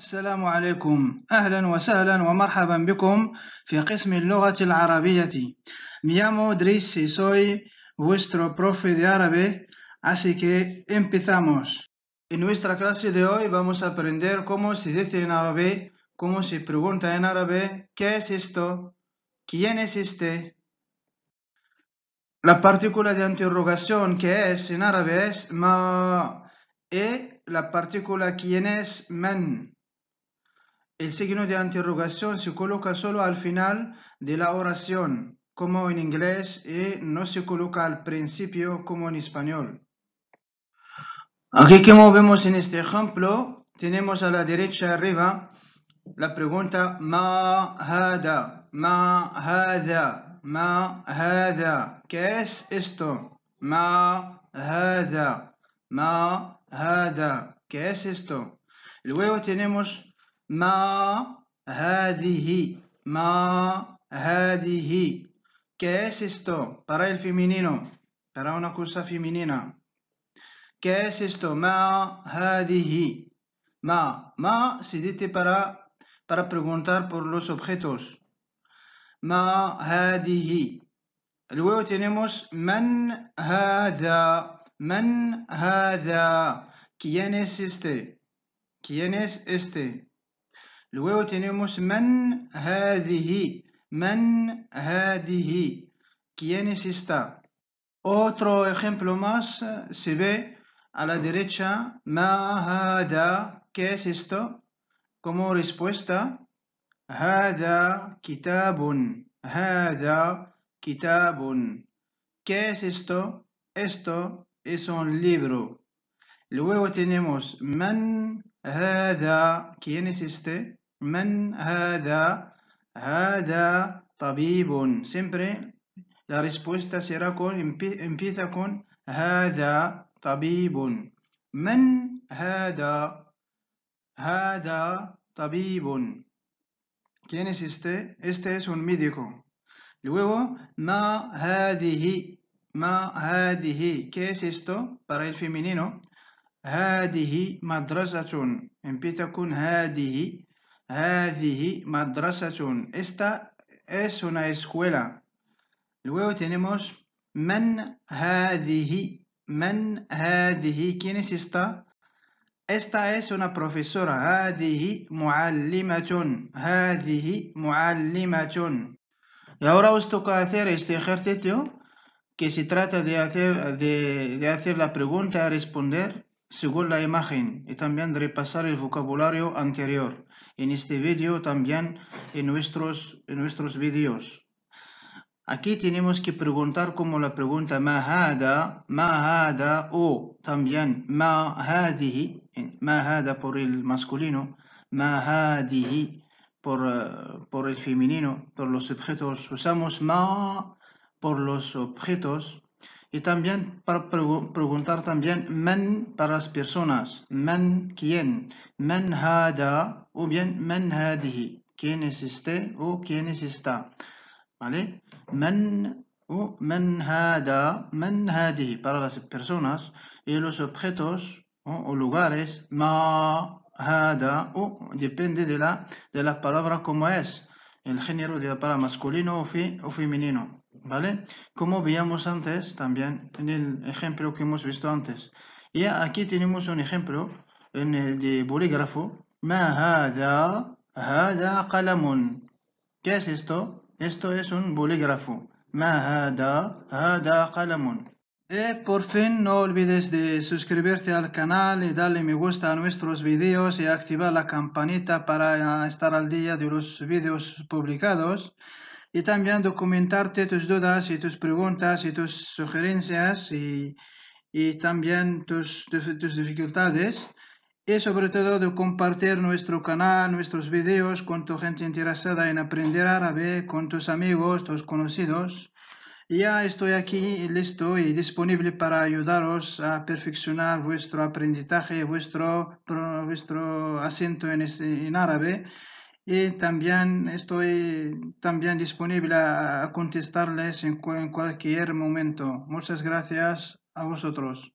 السلام عليكم أهلا وسهلا ومرحبا بكم في قسم اللغة العربية Me llamo y soy vuestro profe de árabe, así que empezamos. En nuestra clase de hoy vamos a aprender cómo se dice en árabe, cómo se pregunta en árabe, ¿qué es esto? ¿Quién es este? La partícula de interrogación que es en árabe es ma y e, la partícula quién es men. El signo de interrogación se coloca solo al final de la oración, como en inglés, y no se coloca al principio, como en español. Aquí como vemos en este ejemplo, tenemos a la derecha arriba la pregunta ma hada, ma hada, ma hada. ¿Qué es esto? Ma hada, ma hada. ¿Qué es esto? Luego tenemos Ma هذه Ma هذه ¿Qué es esto? Para el femenino. Para una cosa femenina. ¿Qué es esto? Ma hadihi. Ma. Ma se dice para, para preguntar por los objetos. Ma hadihi. Luego tenemos man hada. Man ¿Quién es este? ¿Quién es este? Luego tenemos man hadihi. Man hadihi. ¿Quién es esta? Otro ejemplo más eh, se ve a la derecha. Ma hada. ¿Qué es esto? Como respuesta, hada kitabun. Hada kitabun. ¿Qué es esto? Esto es un libro. Luego tenemos man hada. ¿Quién es este? من هذا هذا طبيب سيمبري لا ريسبوستا سيراكون امبيثاكون هذا طبيب من هذا هذا طبيب كين es este este es un médico luego ما هذه ما هذه كي es esto para el femenino هذه مدرسة امبيثاكون هذه هذه esta es una escuela luego tenemos MEN هذه من هذه quién es esta esta es una profesora هذه معلمة هذه معلمة y ahora os toca hacer este ejercicio que se trata de hacer, de, de hacer la pregunta, responder según la imagen, y también repasar el vocabulario anterior en este vídeo, también en nuestros, en nuestros vídeos. Aquí tenemos que preguntar como la pregunta Mahada hada, o también ma Mahada por el masculino, ma por, eh, por el femenino, por los objetos. Usamos ma por los objetos y también para preguntar también men para las personas, men quién, men hada o bien men hadihi, quién es este o quién es esta, ¿vale? Men o men hada, men hadihi para las personas y los objetos o, lugares, ma hada o depende de la, de la palabra como es, el género de la palabra masculino o femenino. ¿Vale? Como veíamos antes, también en el ejemplo que hemos visto antes. Y aquí tenemos un ejemplo en el de bolígrafo. Ma ¿Qué es esto? Esto es un bolígrafo. Ma Y eh, por fin no olvides de suscribirte al canal y darle me gusta a nuestros vídeos y activar la campanita para estar al día de los vídeos publicados y también documentarte tus dudas y tus preguntas y tus sugerencias y, también tus, tus, dificultades y sobre todo de compartir nuestro canal, nuestros videos con tu gente interesada en aprender árabe, con tus amigos, tus conocidos. Ya estoy aquí listo y disponible para ayudaros a perfeccionar vuestro aprendizaje, vuestro, vuestro acento en, en árabe y también estoy también disponible a contestarles en cualquier momento. Muchas gracias a vosotros.